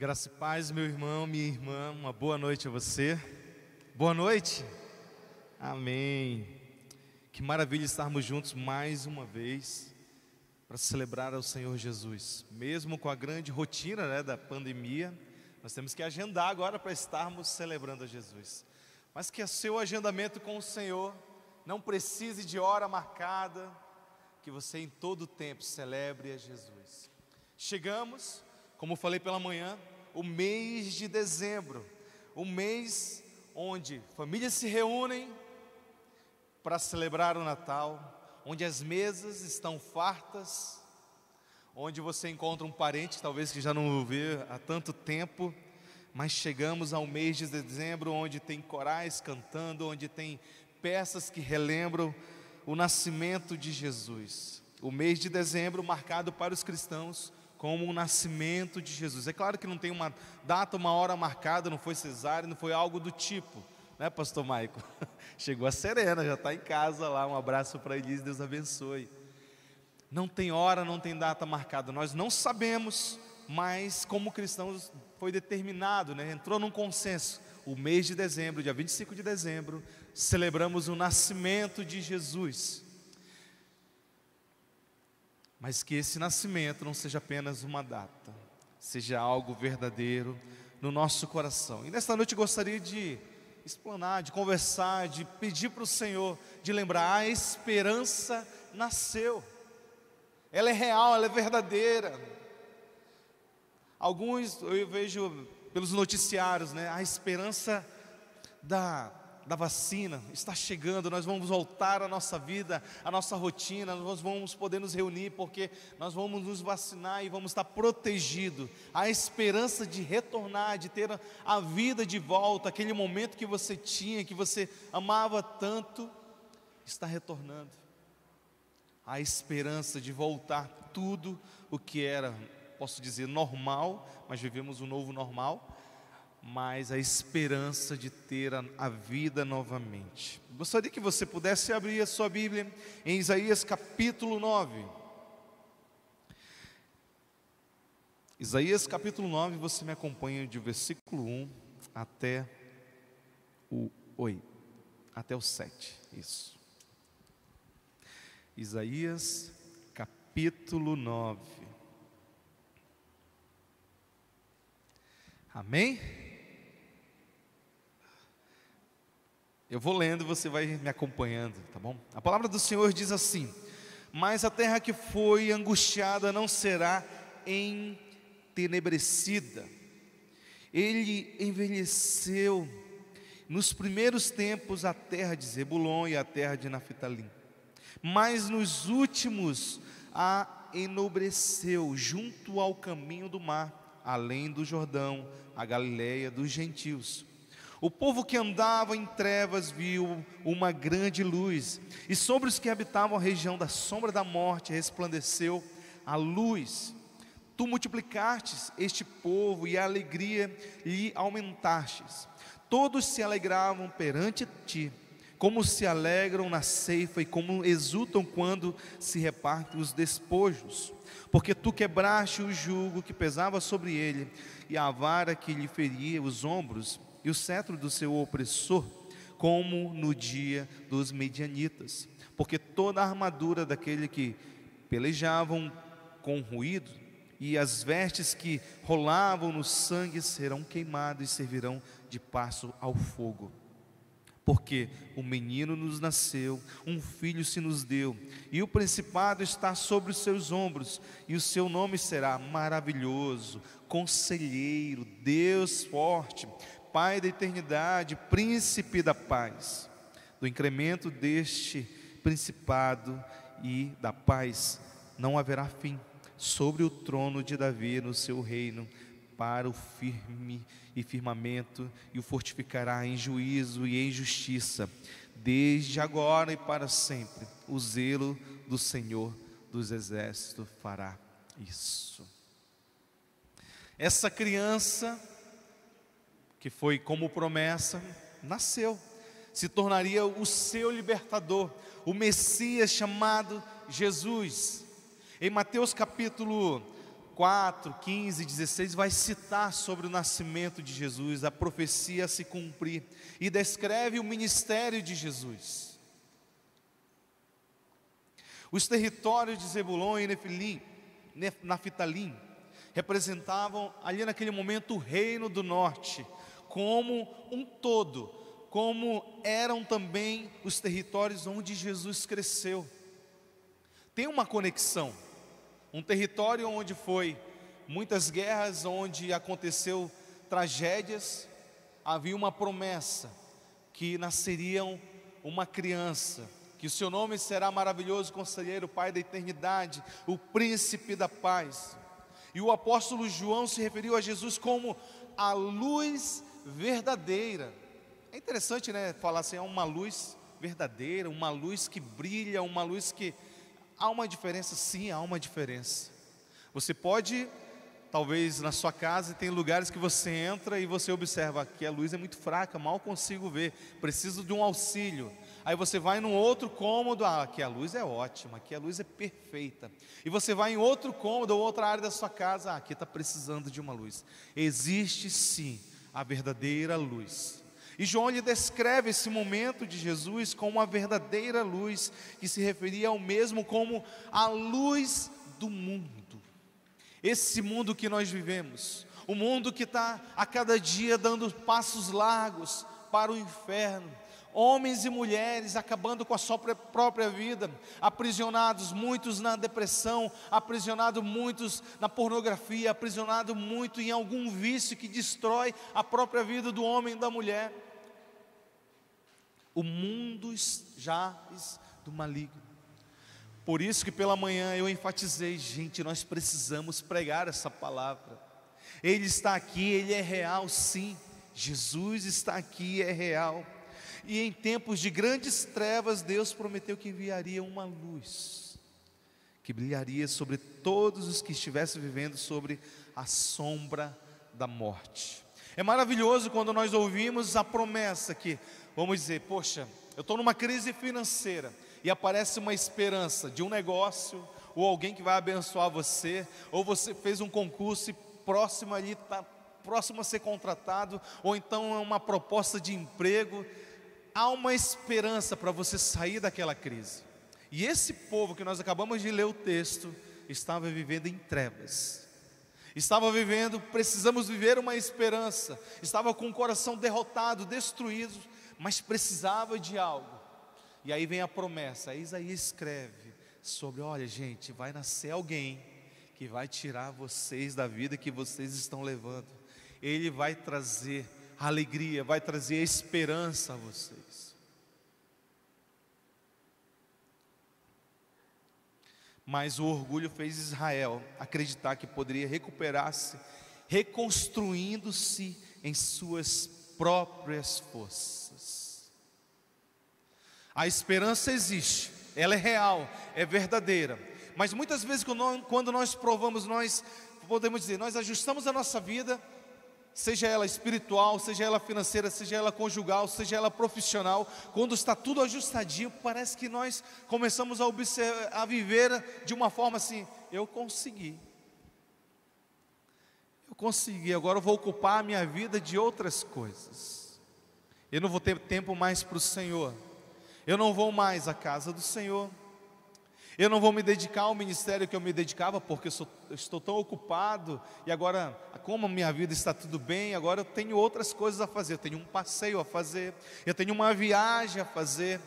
Graça e paz, meu irmão, minha irmã, uma boa noite a você. Boa noite. Amém. Que maravilha estarmos juntos mais uma vez para celebrar ao Senhor Jesus. Mesmo com a grande rotina né, da pandemia, nós temos que agendar agora para estarmos celebrando a Jesus. Mas que o seu agendamento com o Senhor não precise de hora marcada, que você em todo tempo celebre a Jesus. Chegamos como falei pela manhã, o mês de dezembro, o mês onde famílias se reúnem para celebrar o Natal, onde as mesas estão fartas, onde você encontra um parente, talvez que já não o vê há tanto tempo, mas chegamos ao mês de dezembro, onde tem corais cantando, onde tem peças que relembram o nascimento de Jesus. O mês de dezembro, marcado para os cristãos como o nascimento de Jesus. É claro que não tem uma data, uma hora marcada, não foi cesárea, não foi algo do tipo, né, pastor Maico? Chegou a Serena, já está em casa lá, um abraço para Elise, Deus abençoe. Não tem hora, não tem data marcada, nós não sabemos, mas como cristãos foi determinado, né, entrou num consenso. O mês de dezembro, dia 25 de dezembro, celebramos o nascimento de Jesus. Mas que esse nascimento não seja apenas uma data, seja algo verdadeiro no nosso coração. E nesta noite eu gostaria de explanar, de conversar, de pedir para o Senhor, de lembrar: a esperança nasceu, ela é real, ela é verdadeira. Alguns eu vejo pelos noticiários, né? A esperança da da vacina está chegando, nós vamos voltar à nossa vida, à nossa rotina, nós vamos poder nos reunir porque nós vamos nos vacinar e vamos estar protegidos. A esperança de retornar, de ter a vida de volta, aquele momento que você tinha, que você amava tanto, está retornando. A esperança de voltar tudo o que era, posso dizer, normal, mas vivemos um novo normal mas a esperança de ter a, a, vida novamente. Gostaria que você pudesse abrir a sua Bíblia em Isaías capítulo 9. Isaías capítulo 9, você me acompanha de versículo 1 até o 8, até o 7, isso. Isaías capítulo 9. Amém? Eu vou lendo, e você vai me acompanhando, tá bom? A palavra do Senhor diz assim: Mas a terra que foi angustiada não será entenebrecida. Ele envelheceu nos primeiros tempos a terra de Zebulon e a terra de Naphtalim. Mas nos últimos a enobreceu junto ao caminho do mar, além do Jordão, a Galileia dos gentios o povo que andava em trevas viu uma grande luz, e sobre os que habitavam a região da sombra da morte resplandeceu a luz. Tu multiplicastes este povo e a alegria lhe aumentastes. Todos se alegravam perante ti, como se alegram na ceifa e como exultam quando se repartem os despojos. Porque tu quebraste o jugo que pesava sobre ele e a vara que lhe feria os ombros e o cetro do seu opressor, como no dia dos medianitas, porque toda a armadura daquele que pelejavam com ruído e as vestes que rolavam no sangue serão queimadas e servirão de passo ao fogo. Porque um menino nos nasceu, um filho se nos deu, e o principado está sobre os seus ombros, e o seu nome será maravilhoso, conselheiro, Deus forte, Pai da eternidade, príncipe da paz, do incremento deste principado e da paz não haverá fim sobre o trono de Davi no seu reino para o firme e firmamento e o fortificará em juízo e em justiça desde agora e para sempre o zelo do Senhor dos exércitos fará isso essa criança que foi como promessa, nasceu, se tornaria o seu libertador, o Messias chamado Jesus. Em Mateus capítulo 4, 15, 16 vai citar sobre o nascimento de Jesus, a profecia a se cumprir e descreve o ministério de Jesus. Os territórios de Zebulon e Nefilim, Naftalim representavam ali naquele momento o reino do norte como um todo, como eram também os territórios onde Jesus cresceu. Tem uma conexão. Um território onde foi muitas guerras, onde aconteceu tragédias, havia uma promessa que nasceriam uma criança, que o seu nome será maravilhoso conselheiro, pai da eternidade, o príncipe da paz. E o apóstolo João se referiu a Jesus como a luz verdadeira. É interessante, né? Falar assim, é uma luz verdadeira, uma luz que brilha, uma luz que. Há uma diferença? Sim, há uma diferença. Você pode, talvez na sua casa, tem lugares que você entra e você observa que a luz é muito fraca, mal consigo ver, preciso de um auxílio. Aí você vai num outro cômodo, ah, aqui a luz é ótima, aqui a luz é perfeita. E você vai em outro cômodo ou outra área da sua casa, ah, aqui está precisando de uma luz. Existe sim a verdadeira luz. E João lhe descreve esse momento de Jesus como uma verdadeira luz, que se referia ao mesmo como a luz do mundo. Esse mundo que nós vivemos, o mundo que está a cada dia dando passos largos para o inferno, homens e mulheres acabando com a sua própria vida, aprisionados muitos na depressão, aprisionados muitos na pornografia, aprisionados muito em algum vício que destrói a própria vida do homem e da mulher. O mundo já do maligno. Por isso que pela manhã eu enfatizei, gente, nós precisamos pregar essa palavra. Ele está aqui, ele é real, sim. Jesus está aqui, é real e em tempos de grandes trevas, Deus prometeu que enviaria uma luz, que brilharia sobre todos os que estivessem vivendo sobre a sombra da morte. É maravilhoso quando nós ouvimos a promessa que, vamos dizer, poxa, eu estou numa crise financeira e aparece uma esperança de um negócio, ou alguém que vai abençoar você, ou você fez um concurso e próximo ali está próximo a ser contratado, ou então é uma proposta de emprego há uma esperança para você sair daquela crise. E esse povo que nós acabamos de ler o texto estava vivendo em trevas. Estava vivendo, precisamos viver uma esperança. Estava com o coração derrotado, destruído, mas precisava de algo. E aí vem a promessa. Isaías escreve sobre, olha, gente, vai nascer alguém que vai tirar vocês da vida que vocês estão levando. Ele vai trazer alegria, vai trazer esperança a vocês. Mas o orgulho fez Israel acreditar que poderia recuperar-se, reconstruindo-se em suas próprias forças. A esperança existe, ela é real, é verdadeira. Mas muitas vezes, quando nós provamos, nós podemos dizer, nós ajustamos a nossa vida seja ela espiritual, seja ela financeira, seja ela conjugal, seja ela profissional, quando está tudo ajustadinho, parece que nós começamos a, observar, a viver de uma forma assim: eu consegui, eu consegui, agora eu vou ocupar a minha vida de outras coisas, eu não vou ter tempo mais para o Senhor, eu não vou mais à casa do Senhor eu não vou me dedicar ao ministério que eu me dedicava, porque eu, sou, eu estou tão ocupado, e agora, como a minha vida está tudo bem, agora eu tenho outras coisas a fazer. Eu tenho um passeio a fazer, eu tenho uma viagem a fazer,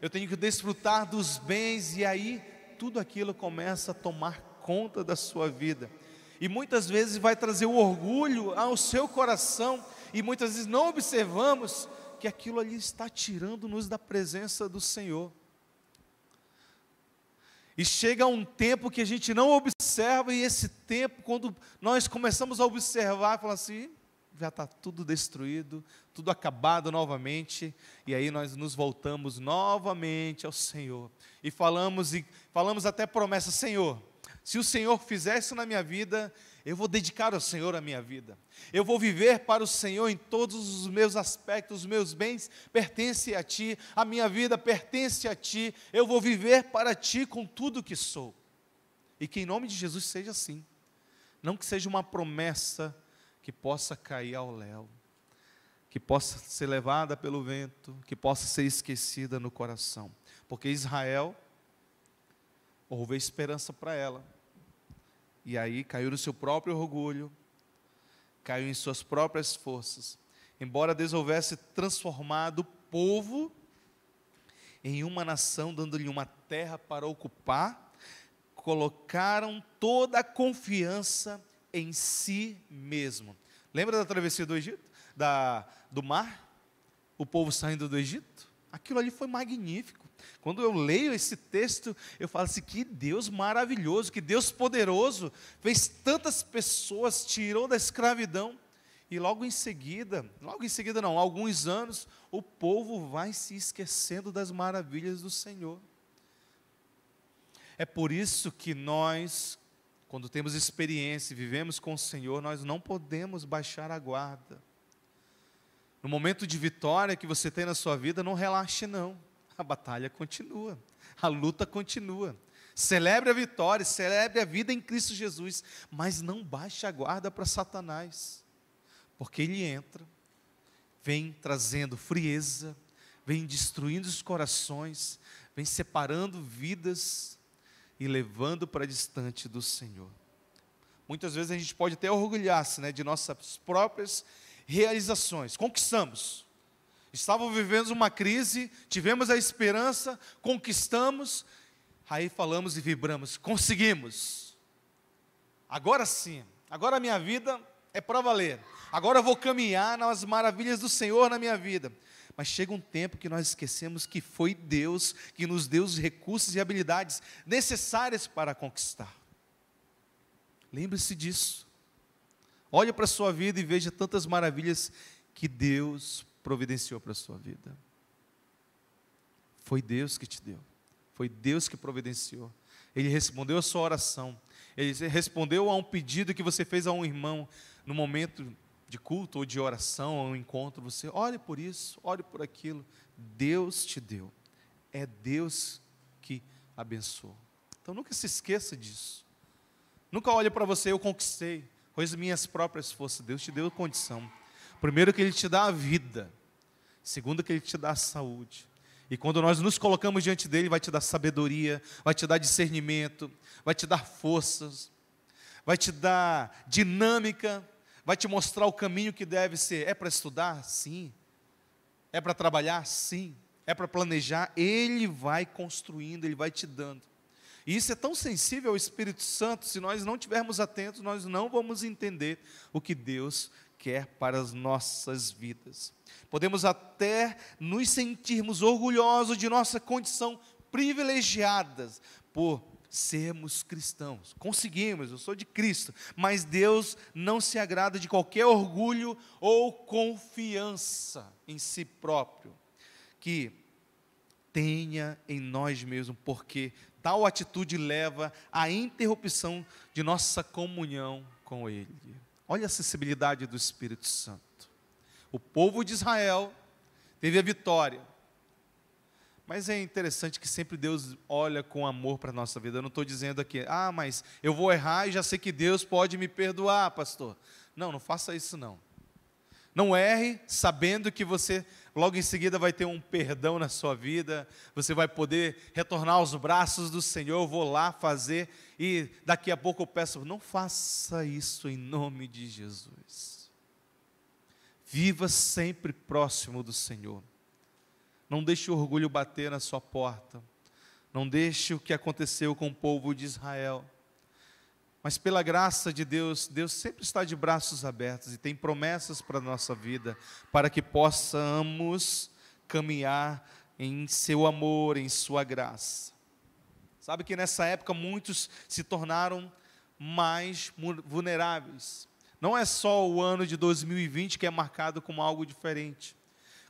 eu tenho que desfrutar dos bens, e aí tudo aquilo começa a tomar conta da sua vida. E muitas vezes vai trazer o orgulho ao seu coração, e muitas vezes não observamos que aquilo ali está tirando-nos da presença do Senhor. E chega um tempo que a gente não observa, e esse tempo, quando nós começamos a observar, fala assim: já está tudo destruído, tudo acabado novamente, e aí nós nos voltamos novamente ao Senhor e falamos e falamos até promessa, Senhor, se o Senhor fizesse na minha vida, eu vou dedicar ao Senhor a minha vida. Eu vou viver para o Senhor em todos os meus aspectos. Os meus bens pertencem a Ti. A minha vida pertence a Ti. Eu vou viver para Ti com tudo que sou. E que em nome de Jesus seja assim. Não que seja uma promessa que possa cair ao léu, que possa ser levada pelo vento, que possa ser esquecida no coração. Porque Israel houve esperança para ela e aí caiu no seu próprio orgulho, caiu em suas próprias forças. Embora Deus houvesse transformado o povo em uma nação, dando-lhe uma terra para ocupar, colocaram toda a confiança em si mesmo. Lembra da travessia do Egito? Da, do mar? O povo saindo do Egito? Aquilo ali foi magnífico. Quando eu leio esse texto, eu falo assim: que Deus maravilhoso, que Deus poderoso, fez tantas pessoas, tirou da escravidão. E logo em seguida, logo em seguida não, alguns anos, o povo vai se esquecendo das maravilhas do Senhor. É por isso que nós, quando temos experiência e vivemos com o Senhor, nós não podemos baixar a guarda. No momento de vitória que você tem na sua vida, não relaxe não. A batalha continua, a luta continua. Celebre a vitória, celebre a vida em Cristo Jesus, mas não baixe a guarda para Satanás, porque ele entra, vem trazendo frieza, vem destruindo os corações, vem separando vidas e levando para distante do Senhor. Muitas vezes a gente pode até orgulhar-se né, de nossas próprias realizações, conquistamos. Estavam vivendo uma crise, tivemos a esperança, conquistamos, aí falamos e vibramos: conseguimos. Agora sim, agora a minha vida é para valer. Agora eu vou caminhar nas maravilhas do Senhor na minha vida. Mas chega um tempo que nós esquecemos que foi Deus que nos deu os recursos e habilidades necessárias para conquistar. Lembre-se disso. Olhe para a sua vida e veja tantas maravilhas que Deus providenciou para a sua vida. Foi Deus que te deu. Foi Deus que providenciou. Ele respondeu a sua oração. Ele respondeu a um pedido que você fez a um irmão no momento de culto ou de oração ou um encontro. Você olhe por isso, olhe por aquilo. Deus te deu. É Deus que abençoou. Então nunca se esqueça disso. Nunca olhe para você, eu conquistei. Pois minhas próprias forças, Deus te deu condição. Primeiro que Ele te dá a vida. Segundo que Ele te dá a saúde. E quando nós nos colocamos diante dele, vai te dar sabedoria, vai te dar discernimento, vai te dar forças, vai te dar dinâmica, vai te mostrar o caminho que deve ser. É para estudar? Sim. É para trabalhar? Sim. É para planejar? Ele vai construindo, ele vai te dando. E isso é tão sensível ao Espírito Santo, se nós não tivermos atentos, nós não vamos entender o que Deus quer para as nossas vidas. Podemos até nos sentirmos orgulhosos de nossa condição privilegiadas por sermos cristãos. Conseguimos, eu sou de Cristo, mas Deus não se agrada de qualquer orgulho ou confiança em si próprio. Que tenha em nós mesmos, porque Tal atitude leva à interrupção de nossa comunhão com Ele. Olha a sensibilidade do Espírito Santo. O povo de Israel teve a vitória. Mas é interessante que sempre Deus olha com amor para a nossa vida. Eu não estou dizendo aqui, ah, mas eu vou errar e já sei que Deus pode me perdoar, pastor. Não, não faça isso não. Não erre sabendo que você logo em seguida vai ter um perdão na sua vida, você vai poder retornar aos braços do Senhor, eu vou lá fazer e daqui a pouco eu peço, não faça isso em nome de Jesus. Viva sempre próximo do Senhor. Não deixe o orgulho bater na sua porta. Não deixe o que aconteceu com o povo de Israel mas pela graça de Deus, Deus sempre está de braços abertos e tem promessas para a nossa vida, para que possamos caminhar em seu amor, em sua graça. Sabe que nessa época muitos se tornaram mais vulneráveis. Não é só o ano de 2020 que é marcado como algo diferente.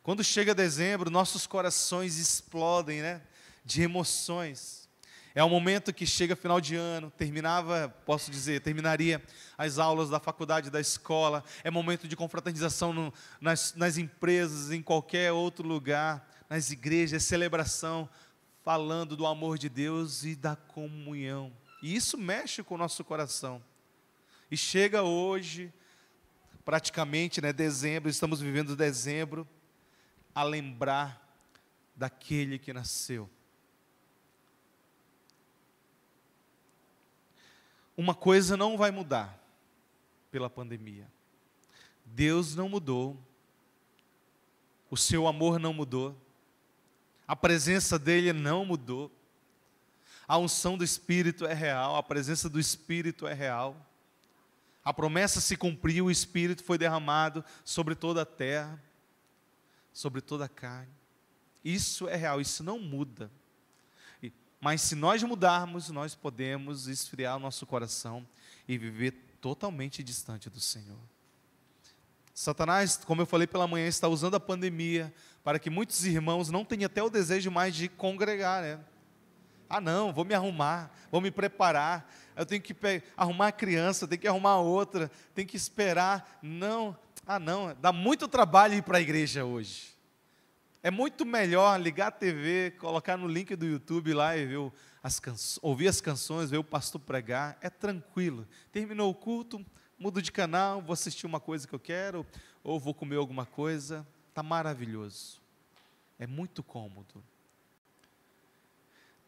Quando chega dezembro, nossos corações explodem, né, de emoções. É um momento que chega final de ano, terminava, posso dizer, terminaria as aulas da faculdade, da escola, é momento de confraternização no, nas, nas empresas, em qualquer outro lugar, nas igrejas, é celebração, falando do amor de Deus e da comunhão. E isso mexe com o nosso coração. E chega hoje, praticamente, né, dezembro, estamos vivendo dezembro, a lembrar daquele que nasceu uma coisa não vai mudar pela pandemia. Deus não mudou, o seu amor não mudou, a presença dele não mudou, a unção do Espírito é real, a presença do Espírito é real, a promessa se cumpriu, o Espírito foi derramado sobre toda a terra, sobre toda a carne. Isso é real, isso não muda. Mas se nós mudarmos, nós podemos esfriar o nosso coração e viver totalmente distante do Senhor. Satanás, como eu falei pela manhã, está usando a pandemia para que muitos irmãos não tenham até o desejo mais de congregar, né? Ah, não, vou me arrumar, vou me preparar. Eu tenho que arrumar a criança, tenho que arrumar outra, tenho que esperar. Não, ah, não, dá muito trabalho ir para a igreja hoje. É muito melhor ligar a TV, colocar no link do YouTube lá e ver as ouvir as canções, ver o pastor pregar. É tranquilo. Terminou o culto, mudo de canal, vou assistir uma coisa que eu quero, ou vou comer alguma coisa. Está maravilhoso. É muito cômodo.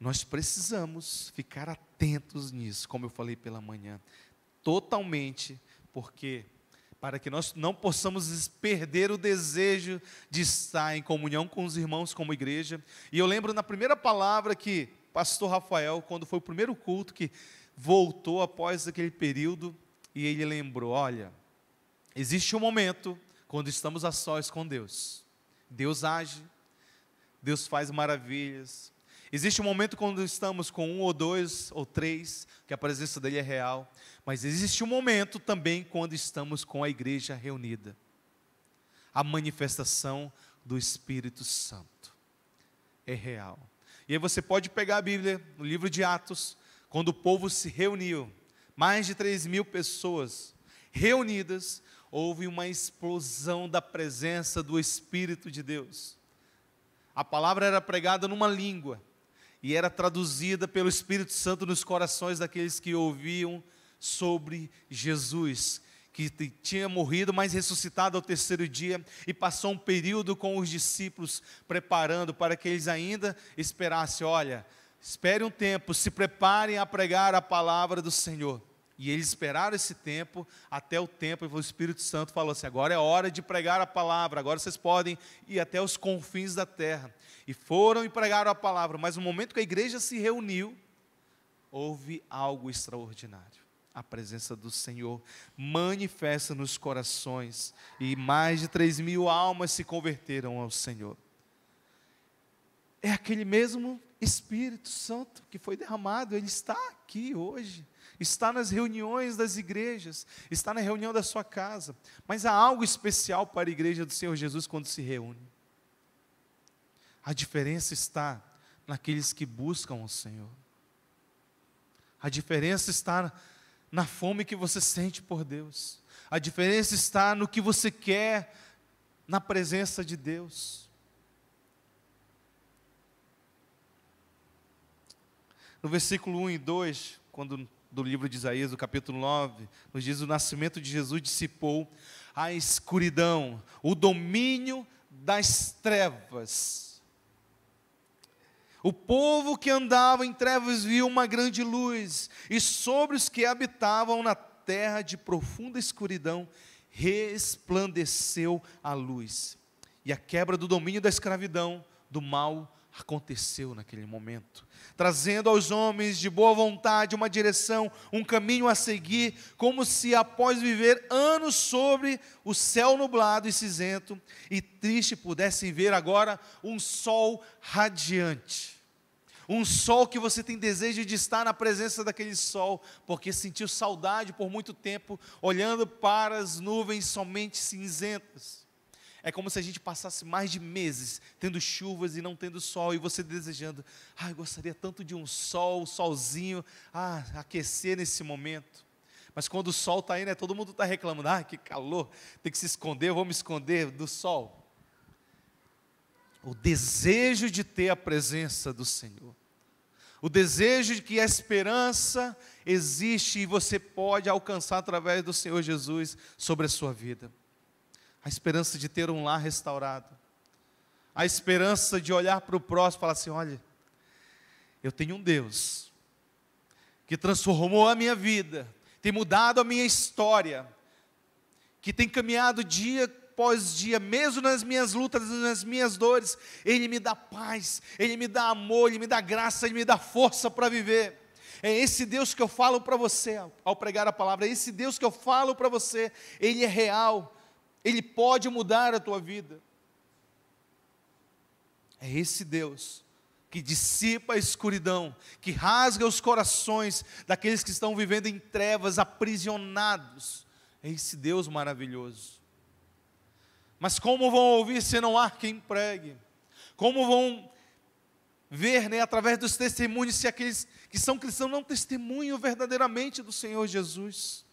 Nós precisamos ficar atentos nisso, como eu falei pela manhã, totalmente, porque para que nós não possamos perder o desejo de estar em comunhão com os irmãos como igreja. E eu lembro na primeira palavra que pastor Rafael, quando foi o primeiro culto que voltou após aquele período, e ele lembrou: olha, existe um momento quando estamos a sós com Deus. Deus age, Deus faz maravilhas, Existe um momento quando estamos com um ou dois ou três, que a presença dele é real, mas existe um momento também quando estamos com a igreja reunida a manifestação do Espírito Santo é real. E aí você pode pegar a Bíblia, no livro de Atos, quando o povo se reuniu, mais de 3 mil pessoas reunidas, houve uma explosão da presença do Espírito de Deus. A palavra era pregada numa língua, e era traduzida pelo Espírito Santo nos corações daqueles que ouviam sobre Jesus, que tinha morrido, mas ressuscitado ao terceiro dia, e passou um período com os discípulos, preparando para que eles ainda esperassem: olha, espere um tempo, se preparem a pregar a palavra do Senhor. E eles esperaram esse tempo, até o tempo, e o Espírito Santo falou assim: agora é hora de pregar a palavra, agora vocês podem ir até os confins da terra. E foram e pregaram a palavra, mas no momento que a igreja se reuniu, houve algo extraordinário. A presença do Senhor manifesta nos corações, e mais de 3 mil almas se converteram ao Senhor. É aquele mesmo Espírito Santo que foi derramado, ele está aqui hoje, está nas reuniões das igrejas, está na reunião da sua casa, mas há algo especial para a igreja do Senhor Jesus quando se reúne. A diferença está naqueles que buscam o Senhor. A diferença está na fome que você sente por Deus. A diferença está no que você quer na presença de Deus. No versículo 1 e 2, quando do livro de Isaías, do capítulo 9, nos diz: O nascimento de Jesus dissipou a escuridão, o domínio das trevas. O povo que andava em trevas viu uma grande luz, e sobre os que habitavam na terra de profunda escuridão resplandeceu a luz. E a quebra do domínio da escravidão, do mal, aconteceu naquele momento, trazendo aos homens de boa vontade uma direção, um caminho a seguir, como se após viver anos sobre o céu nublado e cinzento e triste pudessem ver agora um sol radiante. Um sol que você tem desejo de estar na presença daquele sol, porque sentiu saudade por muito tempo, olhando para as nuvens somente cinzentas é como se a gente passasse mais de meses tendo chuvas e não tendo sol, e você desejando, ah, eu gostaria tanto de um sol, solzinho, ah, aquecer nesse momento. Mas quando o sol está aí, né, todo mundo está reclamando, ah, que calor, tem que se esconder, vou me esconder do sol. O desejo de ter a presença do Senhor. O desejo de que a esperança existe e você pode alcançar através do Senhor Jesus sobre a sua vida a esperança de ter um lar restaurado, a esperança de olhar para o próximo e falar assim: olha, eu tenho um Deus que transformou a minha vida, tem mudado a minha história, que tem caminhado dia após dia, mesmo nas minhas lutas, nas minhas dores, Ele me dá paz, Ele me dá amor, Ele me dá graça, Ele me dá força para viver. É esse Deus que eu falo para você ao pregar a palavra, é esse Deus que eu falo para você, Ele é real, ele pode mudar a tua vida. É esse Deus que dissipa a escuridão, que rasga os corações daqueles que estão vivendo em trevas, aprisionados. É esse Deus maravilhoso. Mas como vão ouvir se não há quem pregue? Como vão ver, né, através dos testemunhos, se aqueles que são cristãos não testemunham verdadeiramente do Senhor Jesus?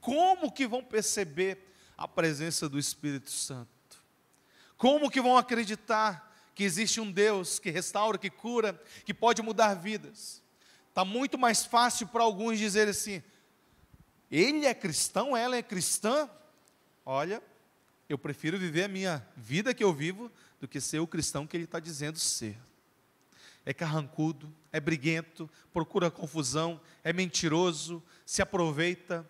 Como que vão perceber a presença do Espírito Santo. Como que vão acreditar que existe um Deus que restaura, que cura, que pode mudar vidas? Está muito mais fácil para alguns dizer assim: ele é cristão, ela é cristã. Olha, eu prefiro viver a minha vida que eu vivo do que ser o cristão que ele está dizendo ser. É carrancudo, é briguento, procura confusão, é mentiroso, se aproveita,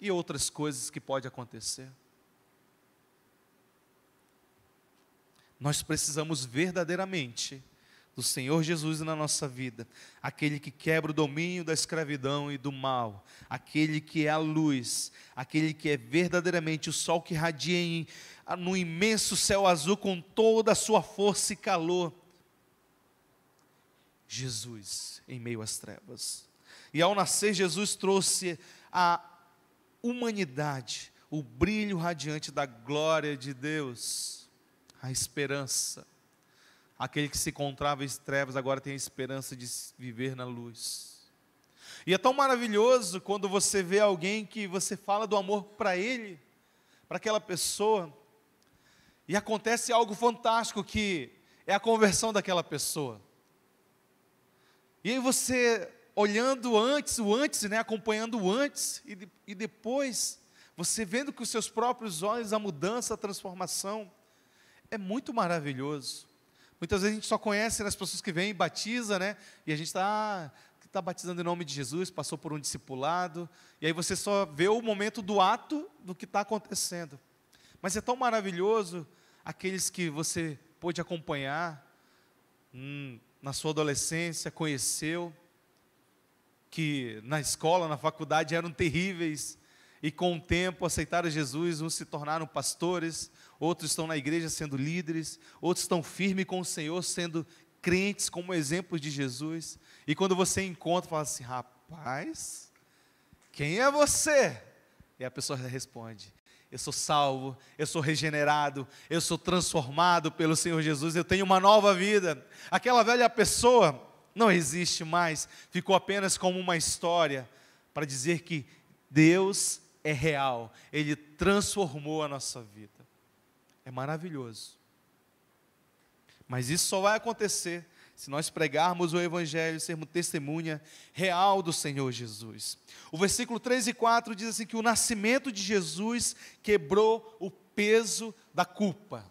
e outras coisas que pode acontecer. Nós precisamos verdadeiramente do Senhor Jesus na nossa vida, aquele que quebra o domínio da escravidão e do mal, aquele que é a luz, aquele que é verdadeiramente o sol que radia em, ah, no imenso céu azul com toda a sua força e calor. Jesus em meio às trevas. E ao nascer, Jesus trouxe a humanidade, o brilho radiante da glória de Deus, a esperança. Aquele que se encontrava em trevas agora tem a esperança de viver na luz. E é tão maravilhoso quando você vê alguém que você fala do amor para ele, para aquela pessoa, e acontece algo fantástico que é a conversão daquela pessoa. E aí você olhando antes, o antes, né, acompanhando o antes, e, de, e depois você vendo com os seus próprios olhos a mudança, a transformação, é muito maravilhoso. Muitas vezes a gente só conhece né, as pessoas que vêm e batiza, né? E a gente está ah, tá batizando em nome de Jesus, passou por um discipulado, e aí você só vê o momento do ato do que está acontecendo. Mas é tão maravilhoso aqueles que você pôde acompanhar hum, na sua adolescência, conheceu, que na escola, na faculdade eram terríveis e com o tempo aceitaram Jesus, uns se tornaram pastores, outros estão na igreja sendo líderes, outros estão firmes com o Senhor, sendo crentes como exemplos de Jesus. E quando você encontra, fala assim: rapaz, quem é você? E a pessoa responde: eu sou salvo, eu sou regenerado, eu sou transformado pelo Senhor Jesus, eu tenho uma nova vida. Aquela velha pessoa não existe mais, ficou apenas como uma história para dizer que Deus é real, Ele transformou a nossa vida. É maravilhoso. Mas isso só vai acontecer se nós pregarmos o Evangelho e sermos testemunha real do Senhor Jesus. O versículo 3 e 4 diz assim: que o nascimento de Jesus quebrou o peso da culpa.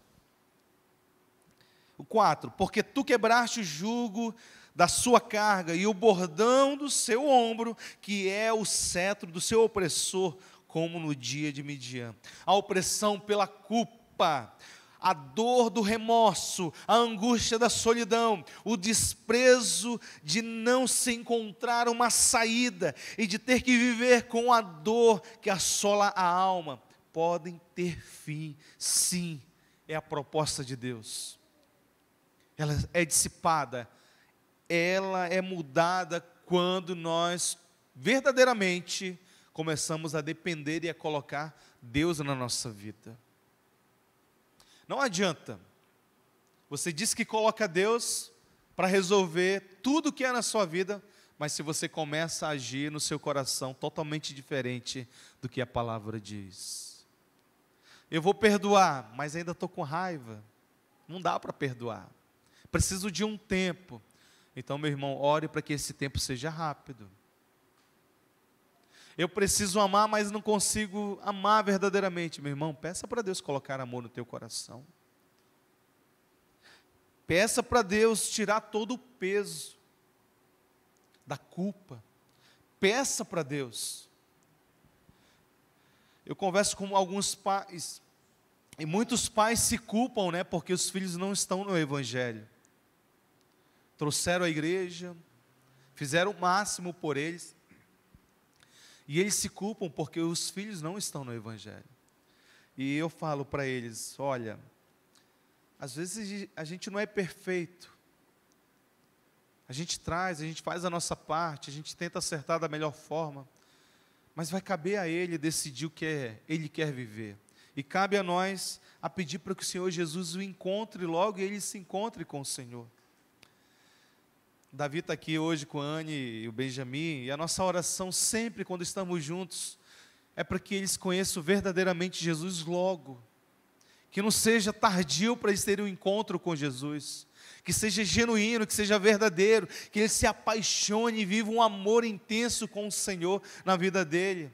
O 4: Porque tu quebraste o jugo da sua carga e o bordão do seu ombro, que é o cetro do seu opressor, como no dia de Midian. A opressão pela culpa, a dor do remorso, a angústia da solidão, o desprezo de não se encontrar uma saída e de ter que viver com a dor que assola a alma, podem ter fim, sim, é a proposta de Deus. Ela é dissipada ela é mudada quando nós verdadeiramente começamos a depender e a colocar Deus na nossa vida. Não adianta. Você diz que coloca Deus para resolver tudo que é na sua vida, mas se você começa a agir no seu coração totalmente diferente do que a palavra diz. Eu vou perdoar, mas ainda estou com raiva. Não dá para perdoar. Preciso de um tempo. Então, meu irmão, ore para que esse tempo seja rápido. Eu preciso amar, mas não consigo amar verdadeiramente, meu irmão. Peça para Deus colocar amor no teu coração. Peça para Deus tirar todo o peso da culpa. Peça para Deus. Eu converso com alguns pais, e muitos pais se culpam, né, porque os filhos não estão no evangelho trouxeram a igreja, fizeram o máximo por eles, e eles se culpam porque os filhos não estão no Evangelho. E eu falo para eles: olha, às vezes a gente não é perfeito, a gente traz, a gente faz a nossa parte, a gente tenta acertar da melhor forma, mas vai caber a ele decidir o que é, ele quer viver. E cabe a nós a pedir para que o Senhor Jesus o encontre logo e ele se encontre com o Senhor. Davi está aqui hoje com a Anne e o Benjamin, e a nossa oração sempre quando estamos juntos é para que eles conheçam verdadeiramente Jesus logo, que não seja tardio para eles terem um encontro com Jesus, que seja genuíno, que seja verdadeiro, que ele se apaixone e viva um amor intenso com o Senhor na vida dele.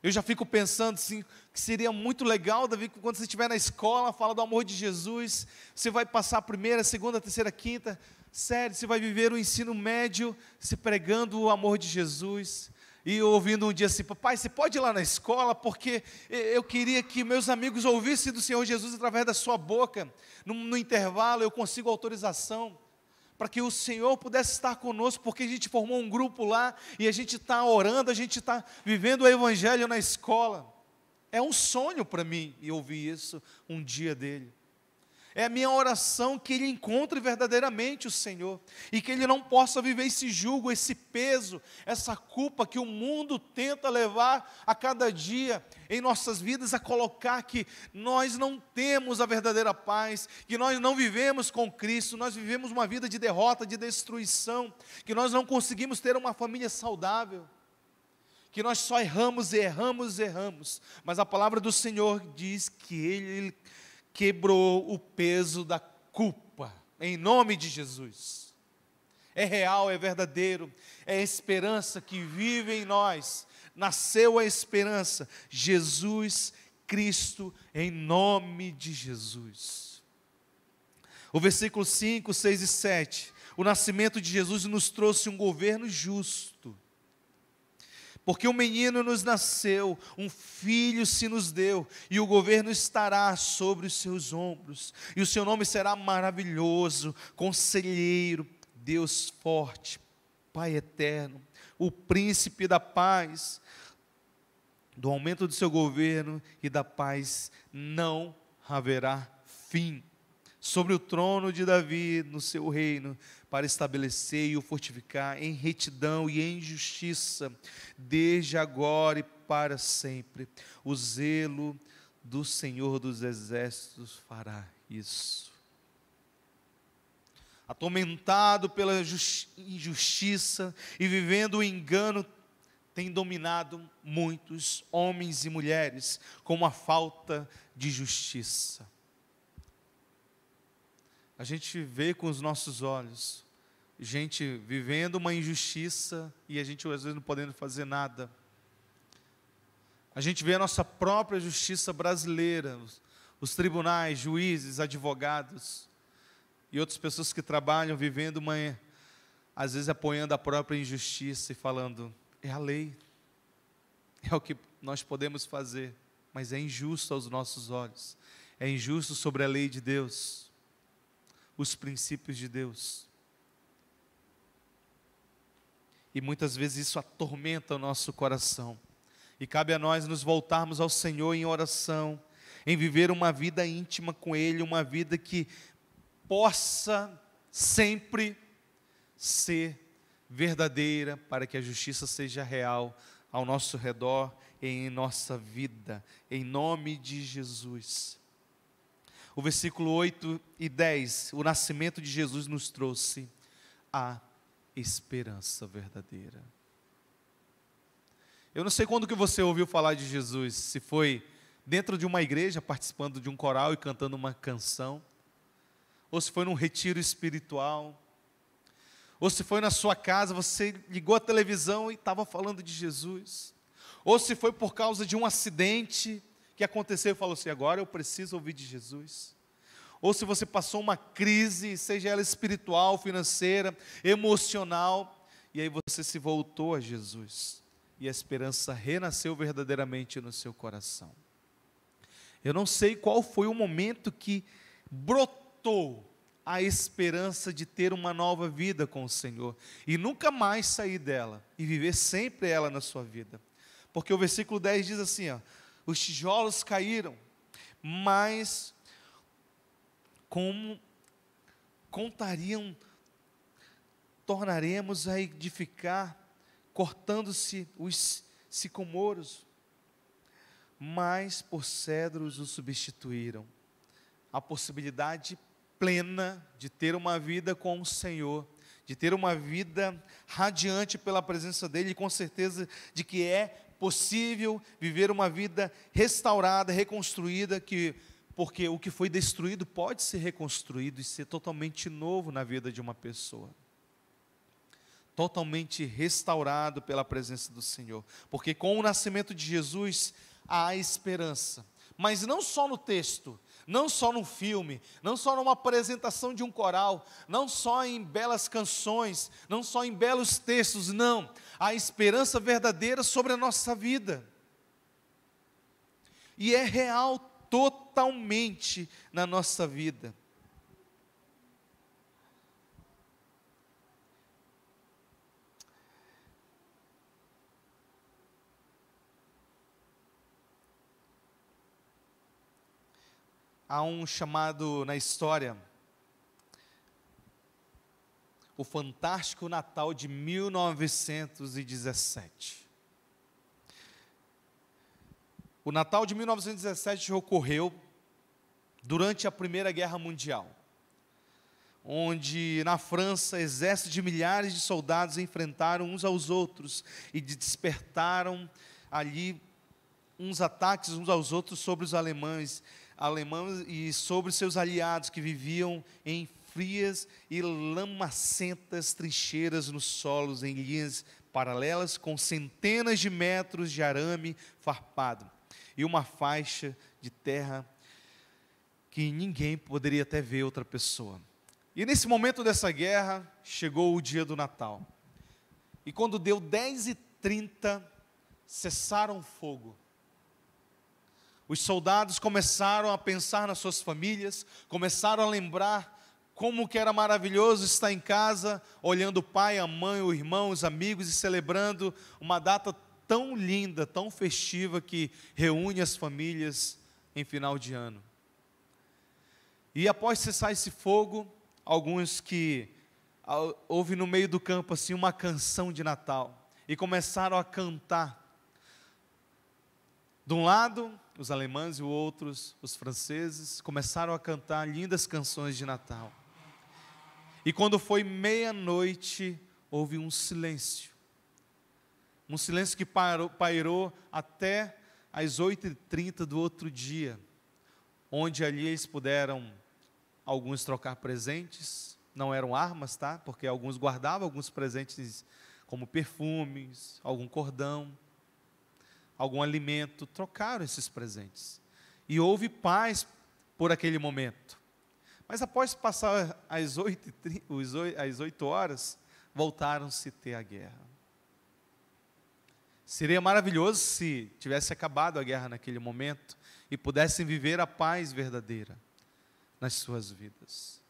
Eu já fico pensando assim, que seria muito legal, Davi, quando você estiver na escola, fala do amor de Jesus, você vai passar a primeira, a segunda, a terceira, a quinta, Sério, você vai viver o ensino médio se pregando o amor de Jesus e ouvindo um dia assim: Papai, você pode ir lá na escola porque eu queria que meus amigos ouvissem do Senhor Jesus através da sua boca. No, no intervalo eu consigo autorização para que o Senhor pudesse estar conosco, porque a gente formou um grupo lá e a gente está orando, a gente está vivendo o Evangelho na escola. É um sonho para mim e ouvir isso um dia dele. É a minha oração que ele encontre verdadeiramente o Senhor e que ele não possa viver esse jugo, esse peso, essa culpa que o mundo tenta levar a cada dia em nossas vidas a colocar que nós não temos a verdadeira paz, que nós não vivemos com Cristo, nós vivemos uma vida de derrota, de destruição, que nós não conseguimos ter uma família saudável que nós só erramos e erramos e erramos, mas a palavra do Senhor diz que Ele quebrou o peso da culpa, em nome de Jesus. É real, é verdadeiro, é a esperança que vive em nós, nasceu a esperança, Jesus Cristo, em nome de Jesus. O versículo 5, 6 e 7. O nascimento de Jesus nos trouxe um governo justo. Porque um menino nos nasceu, um filho se nos deu, e o governo estará sobre os seus ombros, e o seu nome será maravilhoso, conselheiro, Deus forte, Pai eterno, o príncipe da paz. Do aumento do seu governo e da paz não haverá fim sobre o trono de Davi no seu reino, para estabelecer e o fortificar em retidão e em justiça, desde agora e para sempre. O zelo do Senhor dos Exércitos fará isso. Atormentado pela injustiça e vivendo o engano, tem dominado muitos homens e mulheres com a falta de justiça. A gente vê com os nossos olhos gente vivendo uma injustiça e a gente às vezes não podendo fazer nada. A gente vê a nossa própria justiça brasileira, os, os tribunais, juízes, advogados e outras pessoas que trabalham vivendo uma às vezes apoiando a própria injustiça e falando: é a lei, é o que nós podemos fazer, mas é injusto aos nossos olhos, é injusto sobre a lei de Deus os princípios de Deus. E muitas vezes isso atormenta o nosso coração. E cabe a nós nos voltarmos ao Senhor em oração, em viver uma vida íntima com Ele, uma vida que possa sempre ser verdadeira, para que a justiça seja real ao nosso redor e em nossa vida, em nome de Jesus o versículo 8 e 10, o nascimento de Jesus nos trouxe a esperança verdadeira. Eu não sei quando que você ouviu falar de Jesus, se foi dentro de uma igreja, participando de um coral e cantando uma canção, ou se foi num retiro espiritual, ou se foi na sua casa, você ligou a televisão e estava falando de Jesus, ou se foi por causa de um acidente, que aconteceu e falou assim: agora eu preciso ouvir de Jesus. Ou se você passou uma crise, seja ela espiritual, financeira, emocional, e aí você se voltou a Jesus, e a esperança renasceu verdadeiramente no seu coração. Eu não sei qual foi o momento que brotou a esperança de ter uma nova vida com o Senhor e nunca mais sair dela e viver sempre ela na sua vida. Porque o versículo 10 diz assim: ó, os tijolos caíram, mas como contariam, tornaremos a edificar, cortando-se os sicomoros, mas por cedros o substituíram. A possibilidade plena de ter uma vida com o Senhor, de ter uma vida radiante pela presença dEle, com certeza de que é possível viver uma vida restaurada, reconstruída, que porque o que foi destruído pode ser reconstruído e ser totalmente novo na vida de uma pessoa. Totalmente restaurado pela presença do Senhor. Porque com o nascimento de Jesus há esperança. Mas não só no texto, não só no filme, não só numa apresentação de um coral, não só em belas canções, não só em belos textos, não a esperança verdadeira sobre a nossa vida. E é real totalmente na nossa vida. Há um chamado na história o fantástico Natal de 1917. O Natal de 1917 ocorreu durante a Primeira Guerra Mundial, onde na França exércitos de milhares de soldados enfrentaram uns aos outros e despertaram ali uns ataques uns aos outros sobre os alemães, alemães e sobre seus aliados que viviam em frias e lamacentas trincheiras nos solos em linhas paralelas com centenas de metros de arame farpado e uma faixa de terra que ninguém poderia até ver outra pessoa. E nesse momento dessa guerra, chegou o dia do Natal. E quando deu 10 e 30, cessaram o fogo. Os soldados começaram a pensar nas suas famílias, começaram a lembrar como que era maravilhoso estar em casa, olhando o pai, a mãe, o irmão, os amigos e celebrando uma data tão linda, tão festiva que reúne as famílias em final de ano. E após cessar esse fogo, alguns que houve no meio do campo assim uma canção de Natal e começaram a cantar. De um lado, os alemães e os outros, os franceses, começaram a cantar lindas canções de Natal. E quando foi meia-noite, houve um silêncio. Um silêncio que parou, pairou até às 8h30 do outro dia, onde ali eles puderam, alguns trocar presentes, não eram armas, tá? Porque alguns guardavam alguns presentes, como perfumes, algum cordão, algum alimento, trocaram esses presentes. E houve paz por aquele momento. Mas após passar as oito, as oito horas, voltaram-se ter a guerra. Seria maravilhoso se tivesse acabado a guerra naquele momento e pudessem viver a paz verdadeira nas suas vidas.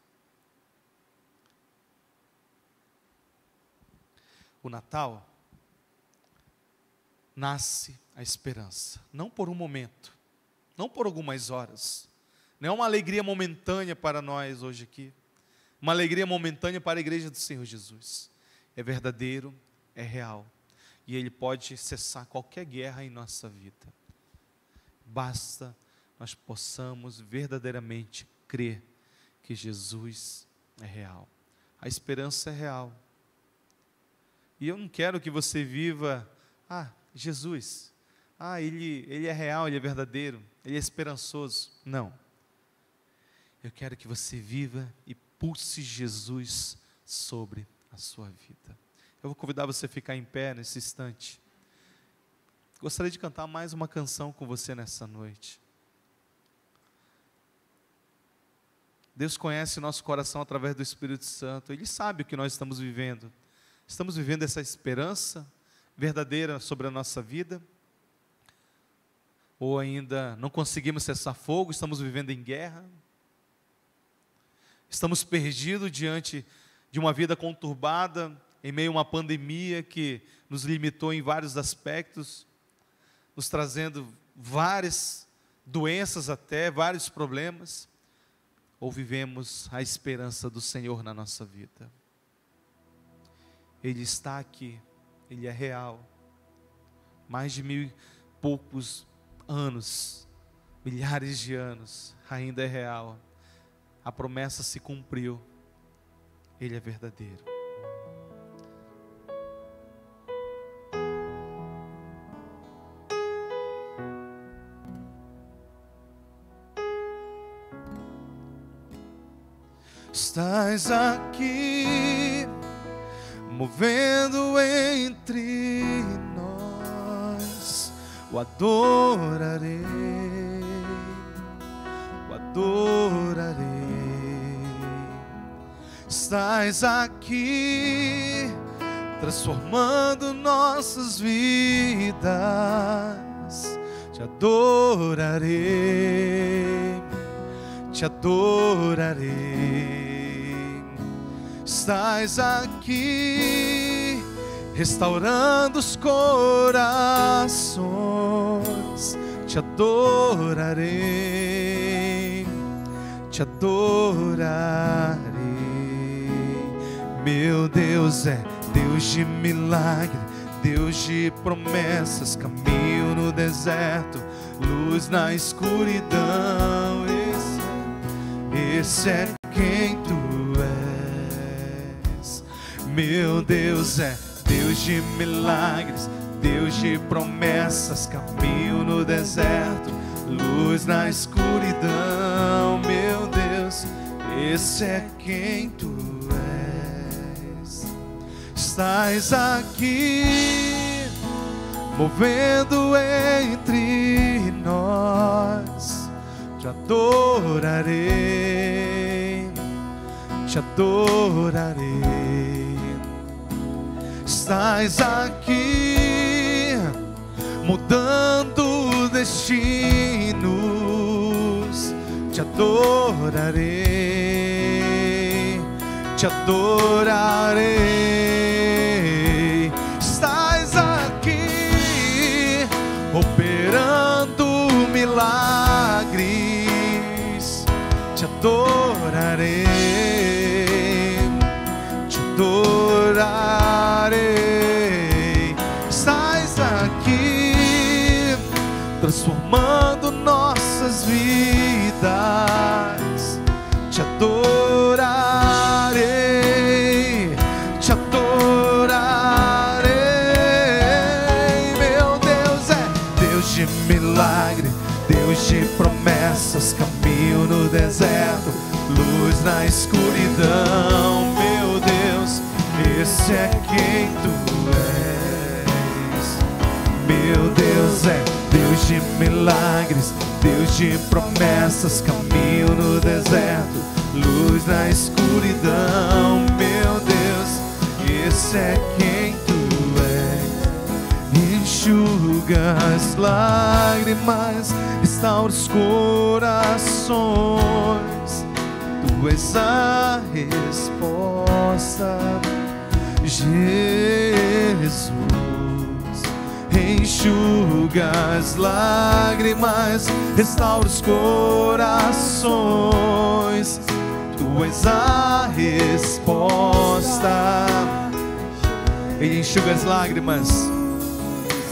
O Natal nasce a esperança, não por um momento, não por algumas horas, não é uma alegria momentânea para nós hoje aqui. Uma alegria momentânea para a igreja do Senhor Jesus. É verdadeiro, é real. E Ele pode cessar qualquer guerra em nossa vida. Basta nós possamos verdadeiramente crer que Jesus é real. A esperança é real. E eu não quero que você viva, ah, Jesus, ah, ele, ele é real, ele é verdadeiro, ele é esperançoso. Não eu quero que você viva e pulse Jesus sobre a sua vida. Eu vou convidar você a ficar em pé nesse instante. Gostaria de cantar mais uma canção com você nessa noite. Deus conhece nosso coração através do Espírito Santo, Ele sabe o que nós estamos vivendo. Estamos vivendo essa esperança verdadeira sobre a nossa vida? Ou ainda não conseguimos cessar fogo, estamos vivendo em guerra? Estamos perdidos diante de uma vida conturbada, em meio a uma pandemia que nos limitou em vários aspectos, nos trazendo várias doenças até, vários problemas, ou vivemos a esperança do Senhor na nossa vida. Ele está aqui, ele é real. Mais de mil e poucos anos, milhares de anos, ainda é real a promessa se cumpriu. Ele é verdadeiro. Estás aqui, movendo entre nós, o adorarei, o adorarei estás aqui transformando nossas vidas. Te adorarei, te adorarei. Estás aqui restaurando os corações. Te adorarei, te adorarei meu Deus é Deus de milagre, Deus de promessas, caminho no deserto, luz na escuridão. Esse, esse é quem tu és. Meu Deus é Deus de milagres, Deus de promessas, caminho no deserto, luz na escuridão. Meu Deus, esse é quem tu és estás aqui, movendo entre nós. Te adorarei, te adorarei. Estás aqui, mudando destinos. Te adorarei, te adorarei milagres, te adorarei, te adorarei. Estás aqui, transformando nossas vidas, te adorarei. promessas, caminho no deserto, luz na escuridão, meu Deus, esse é quem tu és. Meu Deus é Deus de milagres, Deus de promessas, caminho no deserto, luz na escuridão, meu Deus, esse é quem tu és. Enxuga as lágrimas restaura os corações. Tu és a resposta, Jesus. Enxuga as lágrimas, restaura os corações. Tu és a resposta. enxuga as lágrimas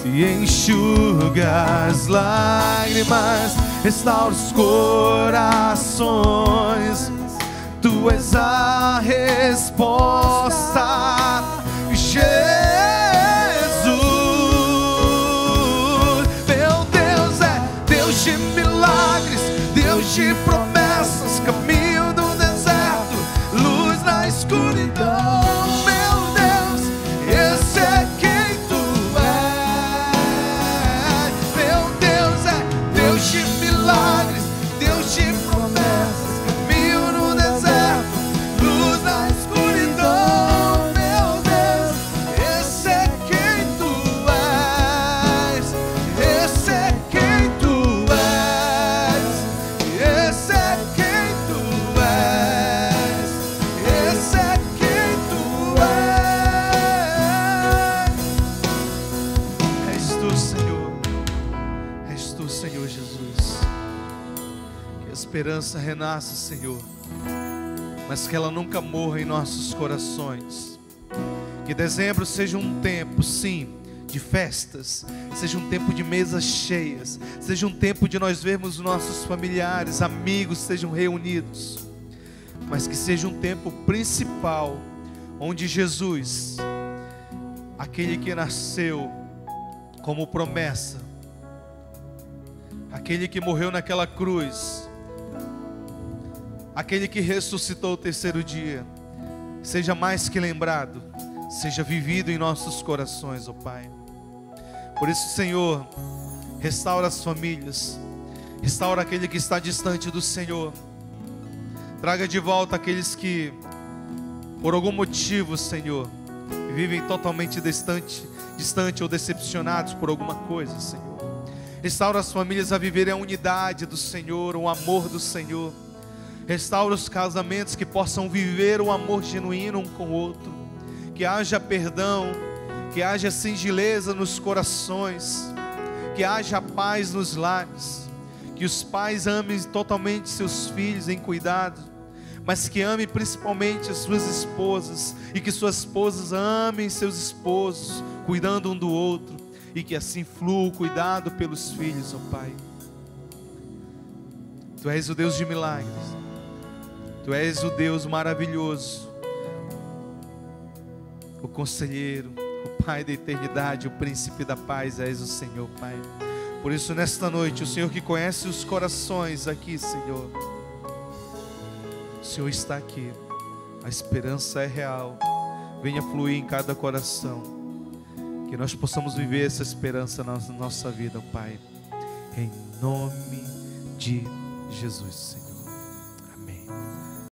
e enxuga as lágrimas, restaura os corações. Tu és a resposta, Jesus. Meu Deus é Deus de milagres, Deus de promessas. renasça, Senhor, mas que ela nunca morra em nossos corações. Que dezembro seja um tempo, sim, de festas, seja um tempo de mesas cheias, seja um tempo de nós vermos nossos familiares, amigos sejam reunidos, mas que seja um tempo principal onde Jesus, aquele que nasceu como promessa, aquele que morreu naquela cruz, aquele que ressuscitou o terceiro dia, seja mais que lembrado, seja vivido em nossos corações, ó Pai. Por isso, Senhor, restaura as famílias, restaura aquele que está distante do Senhor, traga de volta aqueles que, por algum motivo, Senhor, vivem totalmente distante, distante ou decepcionados por alguma coisa, Senhor. Restaura as famílias a viverem a unidade do Senhor, o amor do Senhor Restaura os casamentos que possam viver o amor genuíno um com o outro. Que haja perdão, que haja singeleza nos corações, que haja paz nos lares. Que os pais amem totalmente seus filhos em cuidado, mas que amem principalmente as suas esposas e que suas esposas amem seus esposos, cuidando um do outro e que assim flua o cuidado pelos filhos, ó oh Pai. Tu és o Deus de milagres. Tu és o Deus maravilhoso, o conselheiro, o Pai da eternidade, o príncipe da paz, és o Senhor, Pai. Por isso, nesta noite, o Senhor que conhece os corações aqui, Senhor, o Senhor está aqui, a esperança é real, venha fluir em cada coração, que nós possamos viver essa esperança na nossa vida, Pai, em nome de Jesus, Senhor.